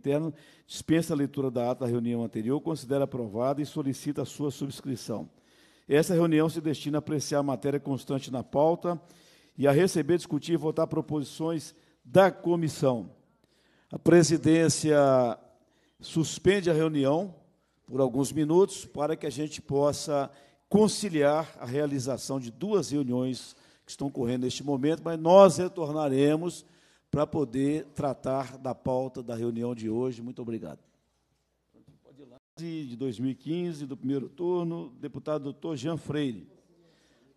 interno, dispensa a leitura da ata da reunião anterior, considera aprovada e solicita a sua subscrição. Essa reunião se destina a apreciar a matéria constante na pauta e a receber, discutir e votar proposições da comissão. A presidência suspende a reunião por alguns minutos para que a gente possa conciliar a realização de duas reuniões que estão correndo neste momento, mas nós retornaremos para poder tratar da pauta da reunião de hoje. Muito obrigado. De 2015, do primeiro turno, deputado doutor Jean Freire.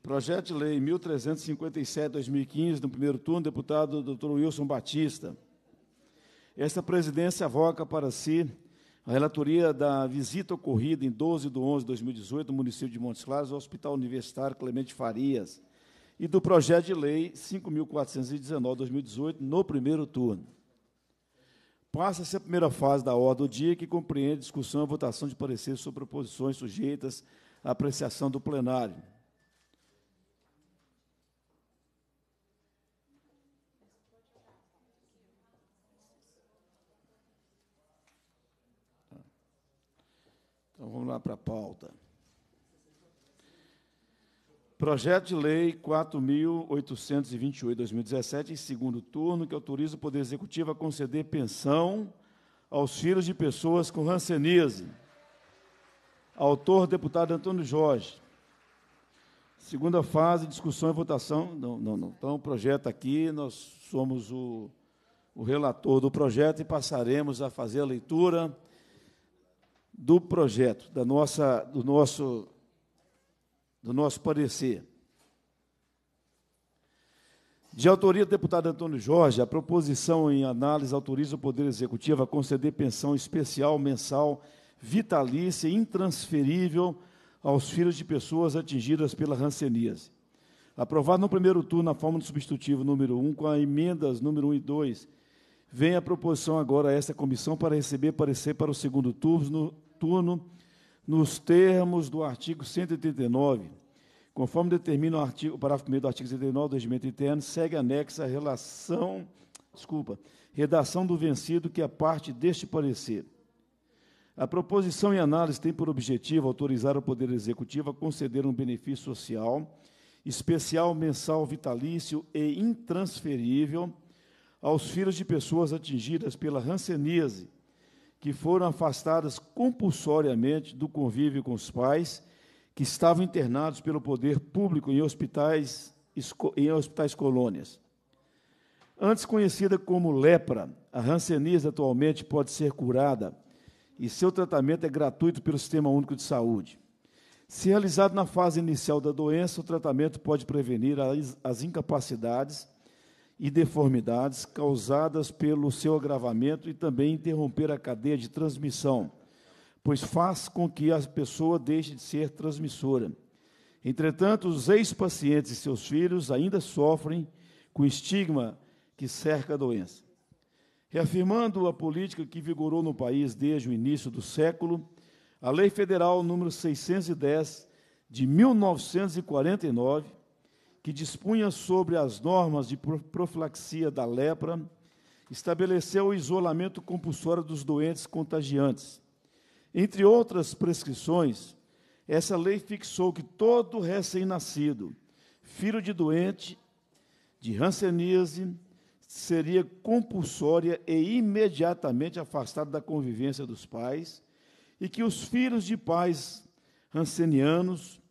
Projeto de lei 1357-2015, do primeiro turno, deputado doutor Wilson Batista. Esta presidência avoca para si a relatoria da visita ocorrida em 12 de 11 de 2018, no município de Montes Claros, ao Hospital Universitário Clemente Farias, e do projeto de lei 5.419-2018, no primeiro turno. Passa-se a primeira fase da ordem do dia, que compreende discussão e votação de pareceres sobre proposições sujeitas à apreciação do plenário. Então, vamos lá para a pauta. Projeto de Lei 4.828, 2017, em segundo turno, que autoriza o Poder Executivo a conceder pensão aos filhos de pessoas com ranceníase. Autor, deputado Antônio Jorge. Segunda fase, discussão e votação. Não, não, não. Então, o projeto aqui, nós somos o, o relator do projeto e passaremos a fazer a leitura do projeto, da nossa, do nosso do nosso parecer. De autoria do deputado Antônio Jorge, a proposição em análise autoriza o Poder Executivo a conceder pensão especial mensal vitalícia intransferível aos filhos de pessoas atingidas pela ranceníase. Aprovado no primeiro turno a forma do substitutivo número 1 com as emendas número 1 e 2, vem a proposição agora a esta comissão para receber parecer para o segundo turno, turno nos termos do artigo 189, conforme determina o, artigo, parágrafo 1 do artigo 189 do regimento interno, segue anexa a relação, desculpa, redação do vencido que é parte deste parecer. A proposição e análise tem por objetivo autorizar o Poder Executivo a conceder um benefício social, especial, mensal, vitalício e intransferível aos filhos de pessoas atingidas pela ranceníase, que foram afastadas compulsoriamente do convívio com os pais, que estavam internados pelo poder público em hospitais, em hospitais colônias. Antes conhecida como lepra, a hanseníase atualmente pode ser curada e seu tratamento é gratuito pelo Sistema Único de Saúde. Se realizado na fase inicial da doença, o tratamento pode prevenir as incapacidades e deformidades causadas pelo seu agravamento e também interromper a cadeia de transmissão, pois faz com que a pessoa deixe de ser transmissora. Entretanto, os ex-pacientes e seus filhos ainda sofrem com o estigma que cerca a doença. Reafirmando a política que vigorou no país desde o início do século, a Lei Federal número 610 de 1949 que dispunha sobre as normas de profilaxia da lepra, estabeleceu o isolamento compulsório dos doentes contagiantes. Entre outras prescrições, essa lei fixou que todo recém-nascido, filho de doente, de hanseníase, seria compulsória e imediatamente afastado da convivência dos pais, e que os filhos de pais hansenianos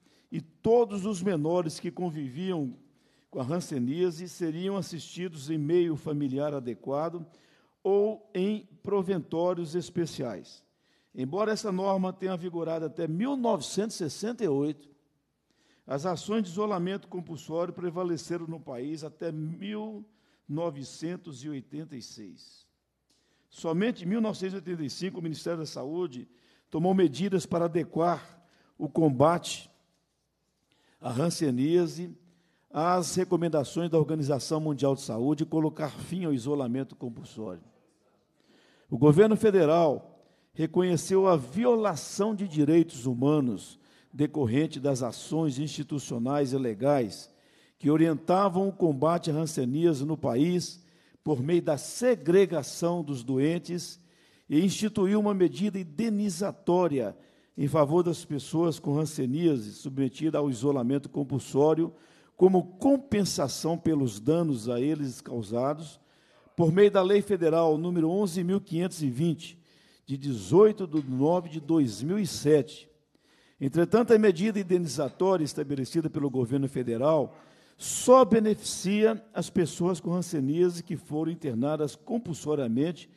todos os menores que conviviam com a ranceníase seriam assistidos em meio familiar adequado ou em proventórios especiais. Embora essa norma tenha vigorado até 1968, as ações de isolamento compulsório prevaleceram no país até 1986. Somente em 1985, o Ministério da Saúde tomou medidas para adequar o combate a ranceníase, às recomendações da Organização Mundial de Saúde e colocar fim ao isolamento compulsório. O governo federal reconheceu a violação de direitos humanos decorrente das ações institucionais e legais que orientavam o combate à ranceníase no país por meio da segregação dos doentes e instituiu uma medida indenizatória em favor das pessoas com ranceníase submetidas ao isolamento compulsório como compensação pelos danos a eles causados, por meio da Lei Federal número 11.520, de 18 de nove de 2007. Entretanto, a medida indenizatória estabelecida pelo governo federal só beneficia as pessoas com ranceníase que foram internadas compulsoriamente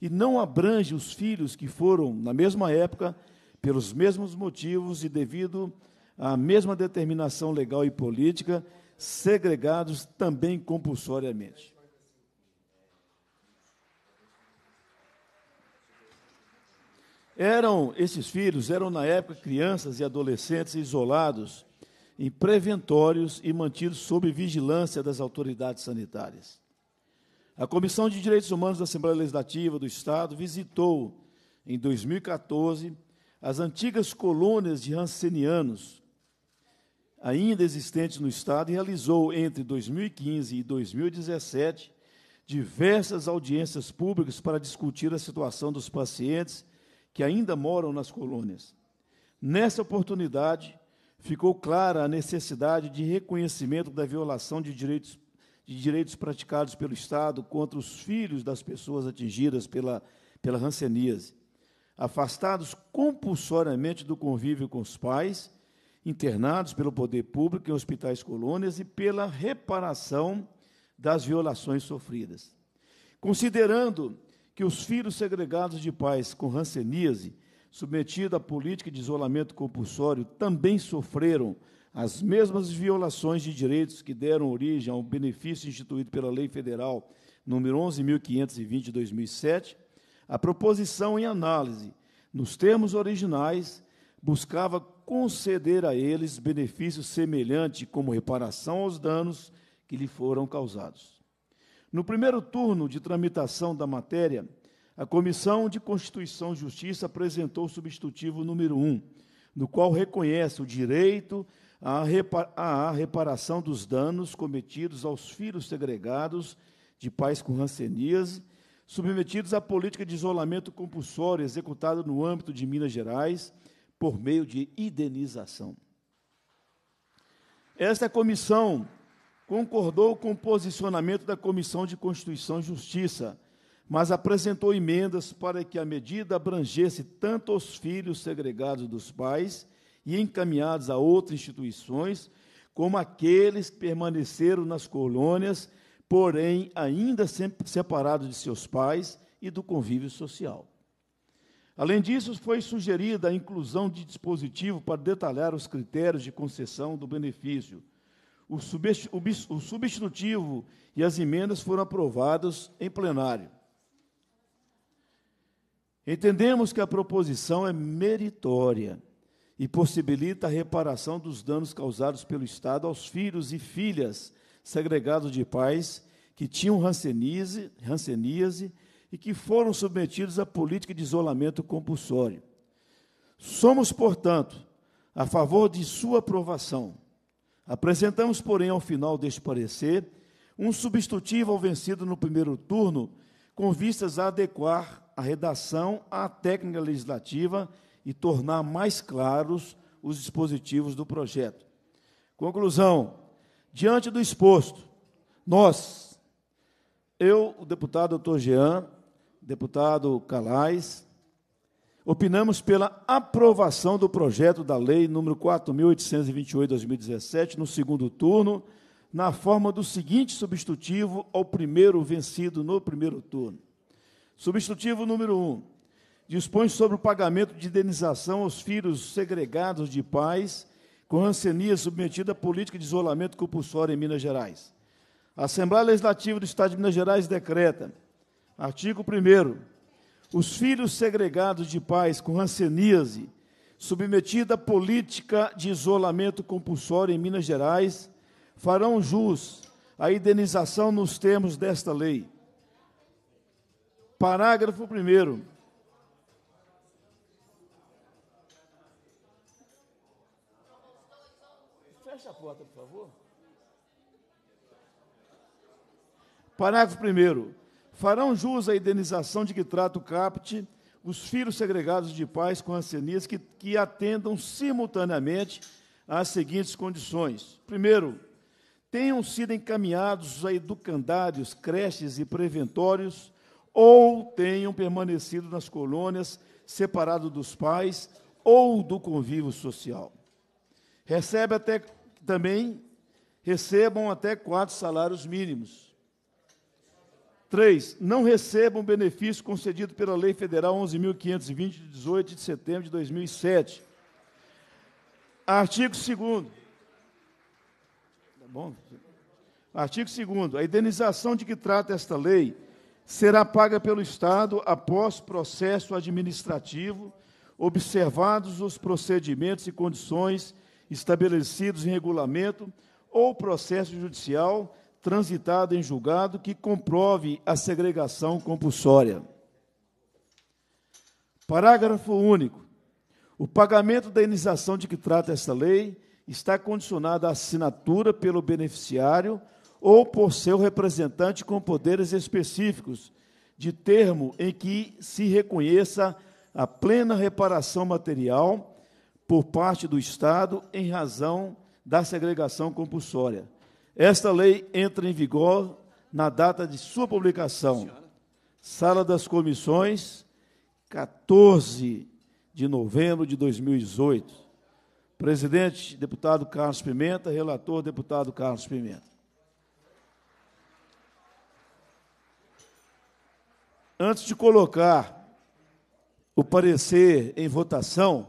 e não abrange os filhos que foram, na mesma época, pelos mesmos motivos e devido à mesma determinação legal e política, segregados também compulsoriamente. Eram esses filhos eram na época crianças e adolescentes isolados em preventórios e mantidos sob vigilância das autoridades sanitárias. A Comissão de Direitos Humanos da Assembleia Legislativa do Estado visitou em 2014 as antigas colônias de Hansenianos, ainda existentes no Estado, realizou entre 2015 e 2017 diversas audiências públicas para discutir a situação dos pacientes que ainda moram nas colônias. Nessa oportunidade, ficou clara a necessidade de reconhecimento da violação de direitos, de direitos praticados pelo Estado contra os filhos das pessoas atingidas pela, pela hanseníase afastados compulsoriamente do convívio com os pais, internados pelo poder público em hospitais colônias e pela reparação das violações sofridas. Considerando que os filhos segregados de pais com ranceníase, submetidos à política de isolamento compulsório, também sofreram as mesmas violações de direitos que deram origem ao benefício instituído pela Lei Federal nº 11.520 de 2007, a proposição em análise, nos termos originais, buscava conceder a eles benefícios semelhantes como reparação aos danos que lhe foram causados. No primeiro turno de tramitação da matéria, a Comissão de Constituição e Justiça apresentou o substitutivo número 1, no qual reconhece o direito à, repara à reparação dos danos cometidos aos filhos segregados de pais com ranceníase submetidos à política de isolamento compulsório executada no âmbito de Minas Gerais por meio de indenização. Esta comissão concordou com o posicionamento da Comissão de Constituição e Justiça, mas apresentou emendas para que a medida abrangesse tanto os filhos segregados dos pais e encaminhados a outras instituições, como aqueles que permaneceram nas colônias porém ainda separado de seus pais e do convívio social. Além disso, foi sugerida a inclusão de dispositivo para detalhar os critérios de concessão do benefício. O substitutivo e as emendas foram aprovados em plenário. Entendemos que a proposição é meritória e possibilita a reparação dos danos causados pelo Estado aos filhos e filhas segregados de pais que tinham ranceníase, ranceníase e que foram submetidos à política de isolamento compulsório. Somos, portanto, a favor de sua aprovação. Apresentamos, porém, ao final deste parecer, um substitutivo ao vencido no primeiro turno, com vistas a adequar a redação à técnica legislativa e tornar mais claros os dispositivos do projeto. Conclusão: Diante do exposto, nós, eu, o deputado doutor Jean, deputado Calais, opinamos pela aprovação do projeto da lei número 4.828-2017, no segundo turno, na forma do seguinte substitutivo ao primeiro vencido no primeiro turno. Substitutivo número 1. Um, dispõe sobre o pagamento de indenização aos filhos segregados de pais com ancenia submetida à política de isolamento compulsório em Minas Gerais. A Assembleia Legislativa do Estado de Minas Gerais decreta, artigo 1 os filhos segregados de pais com ranceníase submetida à política de isolamento compulsório em Minas Gerais farão jus à indenização nos termos desta lei. Parágrafo 1 Fecha a porta, por favor. Parágrafo 1. Farão jus à indenização de que trata o CAPT os filhos segregados de pais com ancianias que, que atendam simultaneamente às seguintes condições. Primeiro, tenham sido encaminhados a educandários, creches e preventórios ou tenham permanecido nas colônias separado dos pais ou do convívio social. Recebe até também recebam até quatro salários mínimos. Três, não recebam benefício concedido pela Lei Federal 11.520, de 18 de setembro de 2007. Artigo 2 Tá bom? Artigo 2 A indenização de que trata esta lei será paga pelo Estado após processo administrativo, observados os procedimentos e condições estabelecidos em regulamento ou processo judicial transitado em julgado que comprove a segregação compulsória. Parágrafo único. O pagamento da indenização de que trata esta lei está condicionado à assinatura pelo beneficiário ou por seu representante com poderes específicos, de termo em que se reconheça a plena reparação material por parte do Estado em razão da segregação compulsória. Esta lei entra em vigor na data de sua publicação. Sala das Comissões, 14 de novembro de 2018. Presidente, deputado Carlos Pimenta, relator, deputado Carlos Pimenta. Antes de colocar o parecer em votação,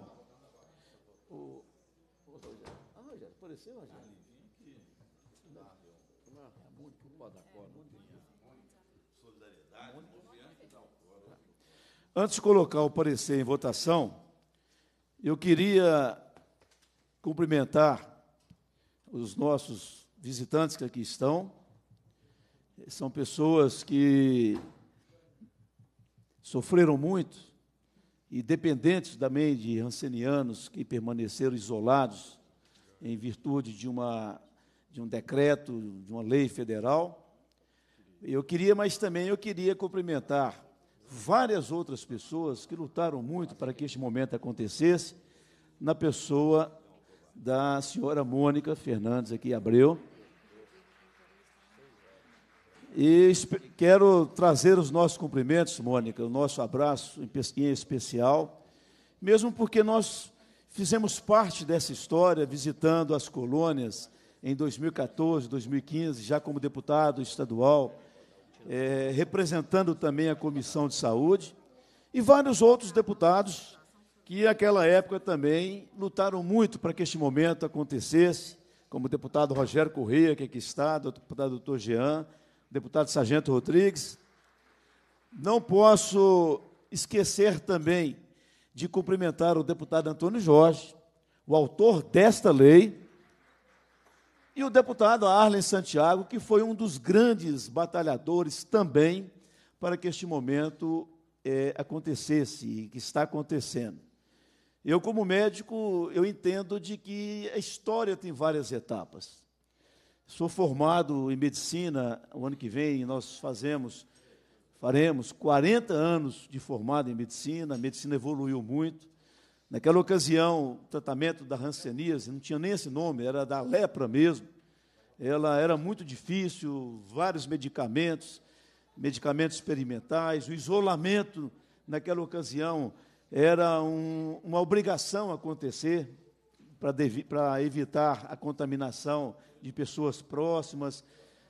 Antes de colocar o parecer em votação, eu queria cumprimentar os nossos visitantes que aqui estão. São pessoas que sofreram muito e dependentes também de rancenianos que permaneceram isolados em virtude de, uma, de um decreto, de uma lei federal. Eu queria, mas também eu queria cumprimentar várias outras pessoas que lutaram muito para que este momento acontecesse, na pessoa da senhora Mônica Fernandes aqui Abreu. E quero trazer os nossos cumprimentos, Mônica, o nosso abraço em especial, mesmo porque nós fizemos parte dessa história visitando as colônias em 2014, 2015, já como deputado estadual é, representando também a Comissão de Saúde, e vários outros deputados que, naquela época, também lutaram muito para que este momento acontecesse, como o deputado Rogério Corrêa, que aqui está, o deputado doutor Jean, o deputado Sargento Rodrigues. Não posso esquecer também de cumprimentar o deputado Antônio Jorge, o autor desta lei, e o deputado Arlen Santiago, que foi um dos grandes batalhadores também para que este momento é, acontecesse e que está acontecendo. Eu, como médico, eu entendo de que a história tem várias etapas. Sou formado em medicina, o ano que vem nós fazemos, faremos 40 anos de formado em medicina, a medicina evoluiu muito. Naquela ocasião, o tratamento da ranceníase não tinha nem esse nome, era da lepra mesmo. Ela era muito difícil, vários medicamentos, medicamentos experimentais, o isolamento naquela ocasião era um, uma obrigação acontecer para evitar a contaminação de pessoas próximas,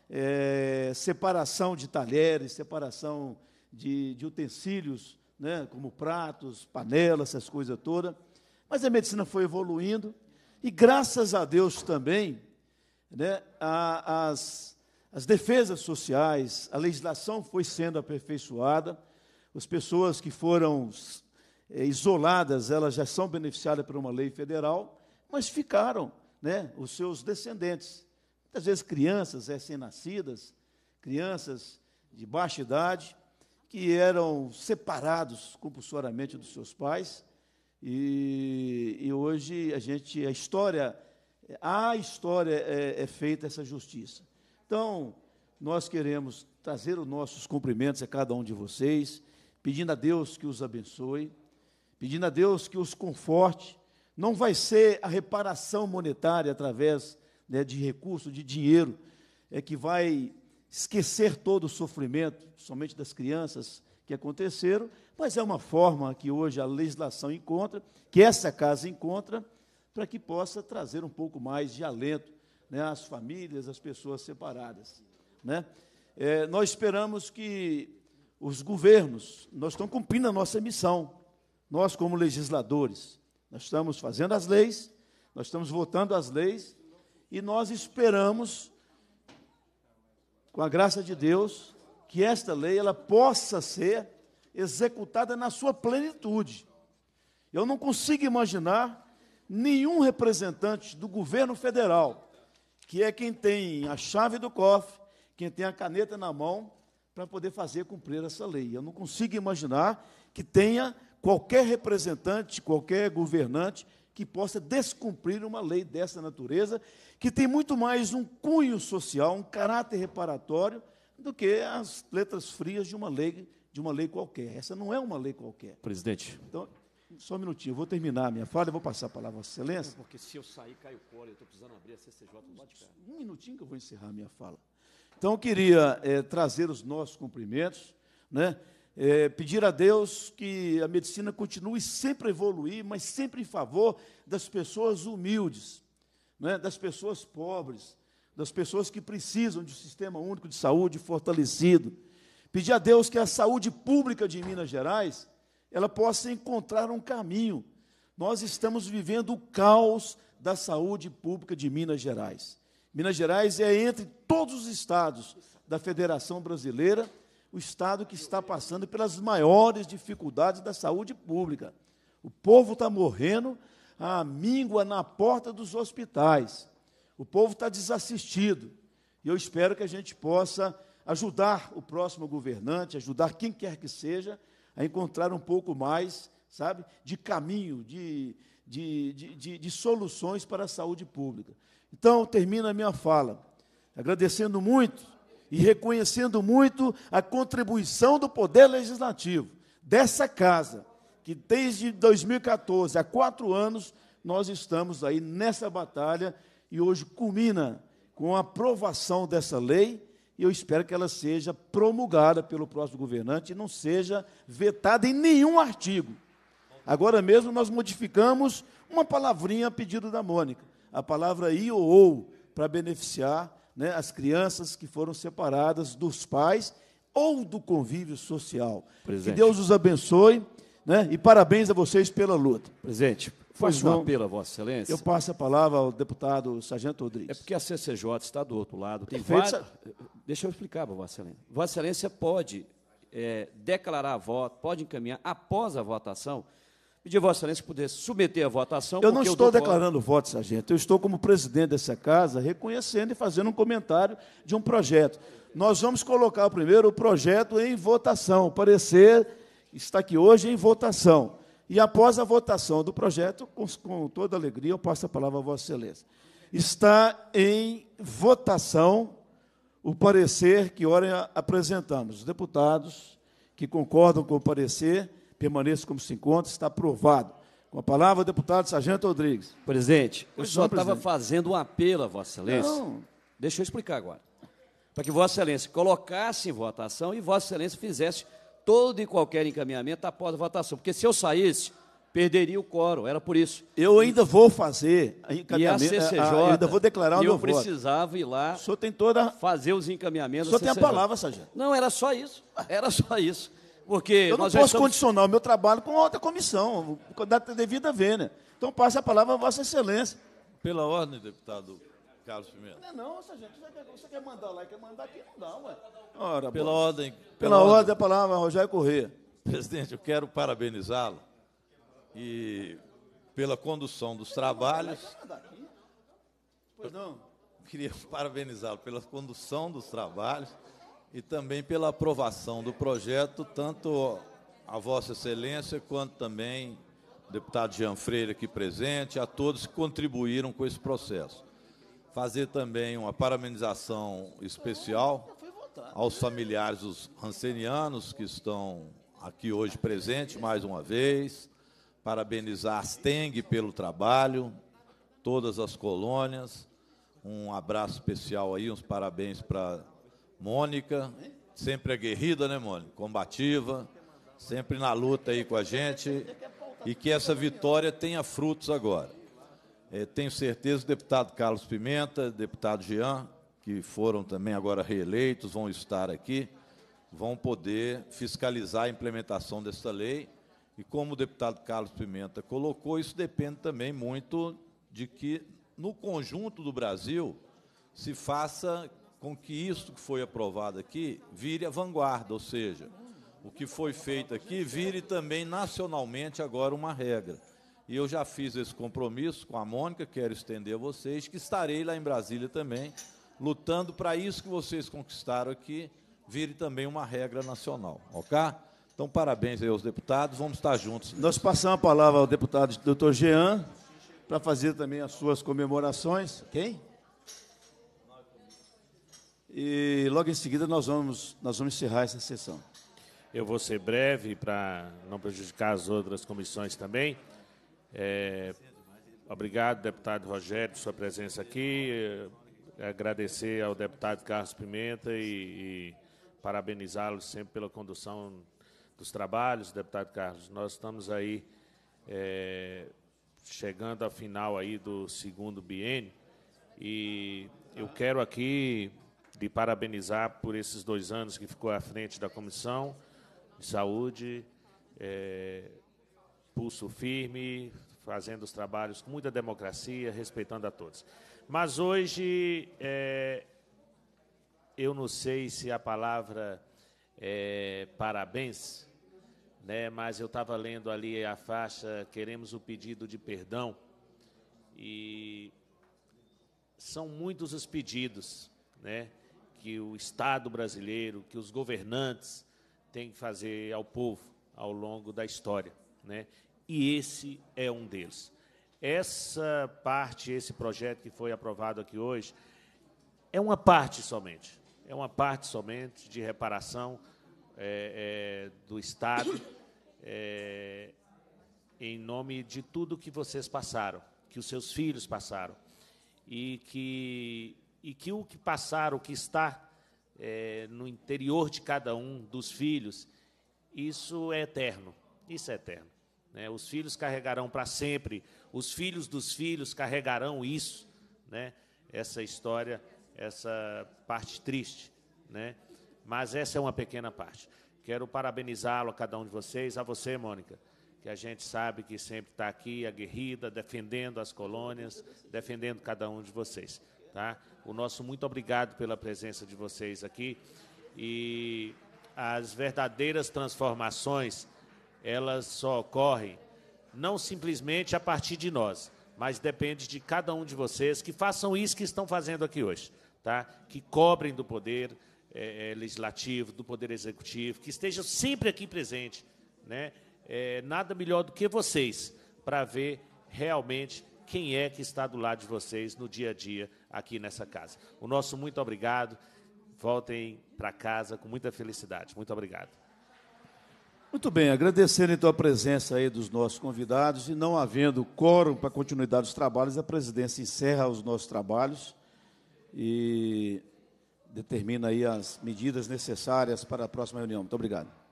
é, separação de talheres, separação de, de utensílios né, como pratos, panelas, essas coisas todas. Mas a medicina foi evoluindo e, graças a Deus também, né, a, as, as defesas sociais, a legislação foi sendo aperfeiçoada, as pessoas que foram é, isoladas, elas já são beneficiadas por uma lei federal, mas ficaram né, os seus descendentes. Muitas vezes crianças recém-nascidas, crianças de baixa idade, que eram separados compulsoriamente dos seus pais. E, e hoje a gente, a história, a história é, é feita essa justiça. Então, nós queremos trazer os nossos cumprimentos a cada um de vocês, pedindo a Deus que os abençoe, pedindo a Deus que os conforte. Não vai ser a reparação monetária através né, de recurso, de dinheiro, é que vai esquecer todo o sofrimento, somente das crianças que aconteceram, mas é uma forma que hoje a legislação encontra, que essa casa encontra, para que possa trazer um pouco mais de alento né, às famílias, às pessoas separadas. Né? É, nós esperamos que os governos, nós estamos cumprindo a nossa missão, nós como legisladores, nós estamos fazendo as leis, nós estamos votando as leis e nós esperamos com a graça de Deus, que esta lei ela possa ser executada na sua plenitude. Eu não consigo imaginar nenhum representante do governo federal, que é quem tem a chave do cofre, quem tem a caneta na mão, para poder fazer cumprir essa lei. Eu não consigo imaginar que tenha qualquer representante, qualquer governante que possa descumprir uma lei dessa natureza, que tem muito mais um cunho social, um caráter reparatório, do que as letras frias de uma lei de uma lei qualquer. Essa não é uma lei qualquer. Presidente. Então, só um minutinho, eu vou terminar a minha fala e vou passar a palavra à excelência. Porque se eu sair, cai o colo, eu estou precisando abrir a CCJ Um minutinho que eu vou encerrar a minha fala. Então, eu queria é, trazer os nossos cumprimentos, né? É, pedir a Deus que a medicina continue sempre a evoluir, mas sempre em favor das pessoas humildes, né, das pessoas pobres, das pessoas que precisam de um sistema único de saúde fortalecido. Pedir a Deus que a saúde pública de Minas Gerais ela possa encontrar um caminho. Nós estamos vivendo o caos da saúde pública de Minas Gerais. Minas Gerais é entre todos os estados da Federação Brasileira o Estado que está passando pelas maiores dificuldades da saúde pública. O povo está morrendo, a míngua na porta dos hospitais. O povo está desassistido. E eu espero que a gente possa ajudar o próximo governante, ajudar quem quer que seja, a encontrar um pouco mais, sabe, de caminho, de, de, de, de, de soluções para a saúde pública. Então, termino a minha fala agradecendo muito e reconhecendo muito a contribuição do Poder Legislativo dessa casa, que desde 2014, há quatro anos, nós estamos aí nessa batalha e hoje culmina com a aprovação dessa lei e eu espero que ela seja promulgada pelo próximo governante e não seja vetada em nenhum artigo. Agora mesmo nós modificamos uma palavrinha a pedido da Mônica, a palavra i ou ou, para beneficiar né, as crianças que foram separadas dos pais ou do convívio social. Que Deus os abençoe né, e parabéns a vocês pela luta. Presidente, faz um apelo, Vossa Excelência. Eu passo a palavra ao deputado Sargento Rodrigues. É porque a CCJ está do outro lado. Tem Prefeito, Deixa eu explicar, Vossa Excelência. Vossa Excelência pode é, declarar voto, pode encaminhar, após a votação, pedir a Vossa Excelência que pudesse submeter a votação. Eu não estou eu declarando voto. voto, sargento. Eu estou, como presidente dessa casa, reconhecendo e fazendo um comentário de um projeto. Nós vamos colocar primeiro o projeto em votação. O parecer está aqui hoje em votação. E após a votação do projeto, com, com toda alegria, eu passo a palavra a Vossa Excelência. Está em votação o parecer que ora apresentamos. Os deputados que concordam com o parecer permaneça como se encontra, está aprovado. Com a palavra, o deputado Sargento Rodrigues. Presidente, eu só estava fazendo um apelo a Vossa Excelência. Não. Deixa eu explicar agora. Para que Vossa Excelência colocasse em votação e Vossa Excelência fizesse todo e qualquer encaminhamento após a votação. Porque se eu saísse, perderia o coro, era por isso. Eu ainda vou fazer encaminhamento. E a CCJ, a, eh, eh, ainda vou declarar o meu voto. Eu precisava ir lá. O senhor tem toda fazer os encaminhamentos. O senhor tem a palavra, sargento. Não, era só isso. Era só isso. Porque eu não posso estamos... condicionar o meu trabalho com outra comissão, da devida vênia. Né? Então passe a palavra a Vossa Excelência. Pela ordem, deputado Carlos Pimenta. Não, não, sargento, você quer, você quer mandar lá, quer mandar aqui, não dá, ué. Ora, pela bom. ordem. Pela, pela ordem, a palavra, Rogério Corrêa. Presidente, eu quero parabenizá-lo e pela condução dos trabalhos. Pois não. Eu queria parabenizá-lo pela condução dos trabalhos e também pela aprovação do projeto, tanto a Vossa Excelência quanto também o deputado Jean Freire aqui presente, a todos que contribuíram com esse processo. Fazer também uma parabenização especial aos familiares dos rancenianos que estão aqui hoje presentes mais uma vez, parabenizar a Steng pelo trabalho, todas as colônias, um abraço especial aí, uns parabéns para Mônica, sempre aguerrida, né, Mônica? Combativa, sempre na luta aí com a gente. E que essa vitória tenha frutos agora. É, tenho certeza, deputado Carlos Pimenta, deputado Jean, que foram também agora reeleitos, vão estar aqui, vão poder fiscalizar a implementação dessa lei. E como o deputado Carlos Pimenta colocou, isso depende também muito de que, no conjunto do Brasil, se faça com que isso que foi aprovado aqui vire a vanguarda, ou seja, o que foi feito aqui vire também nacionalmente agora uma regra. E eu já fiz esse compromisso com a Mônica, quero estender a vocês, que estarei lá em Brasília também, lutando para isso que vocês conquistaram aqui vire também uma regra nacional, ok? Então, parabéns aí aos deputados, vamos estar juntos. Nós passamos a palavra ao deputado doutor Jean, para fazer também as suas comemorações. Quem? Okay? E logo em seguida nós vamos, nós vamos encerrar essa sessão. Eu vou ser breve para não prejudicar as outras comissões também. É, obrigado, deputado Rogério, por sua presença aqui. É, agradecer ao deputado Carlos Pimenta e, e parabenizá-lo sempre pela condução dos trabalhos, deputado Carlos. Nós estamos aí é, chegando ao final aí do segundo biênio e eu quero aqui lhe parabenizar por esses dois anos que ficou à frente da Comissão de Saúde, é, pulso firme, fazendo os trabalhos com muita democracia, respeitando a todos. Mas hoje, é, eu não sei se a palavra é, parabéns, né, mas eu estava lendo ali a faixa Queremos o pedido de perdão, e são muitos os pedidos, né? que o Estado brasileiro, que os governantes têm que fazer ao povo ao longo da história. Né? E esse é um deles. Essa parte, esse projeto que foi aprovado aqui hoje, é uma parte somente. É uma parte somente de reparação é, é, do Estado é, em nome de tudo que vocês passaram, que os seus filhos passaram. E que e que o que passar, o que está é, no interior de cada um dos filhos, isso é eterno. Isso é eterno. Né? Os filhos carregarão para sempre, os filhos dos filhos carregarão isso, né? essa história, essa parte triste. Né? Mas essa é uma pequena parte. Quero parabenizá-lo a cada um de vocês, a você, Mônica, que a gente sabe que sempre está aqui, aguerrida, defendendo as colônias, defendendo cada um de vocês. Tá? O nosso muito obrigado pela presença de vocês aqui. E as verdadeiras transformações, elas só ocorrem não simplesmente a partir de nós, mas depende de cada um de vocês que façam isso que estão fazendo aqui hoje, tá? que cobrem do poder é, legislativo, do poder executivo, que estejam sempre aqui presente. Né? É, nada melhor do que vocês para ver realmente quem é que está do lado de vocês no dia a dia aqui nessa casa. O nosso muito obrigado. Voltem para casa com muita felicidade. Muito obrigado. Muito bem, agradecendo então a presença aí dos nossos convidados e não havendo quórum para continuidade dos trabalhos, a presidência encerra os nossos trabalhos e determina aí as medidas necessárias para a próxima reunião. Muito obrigado.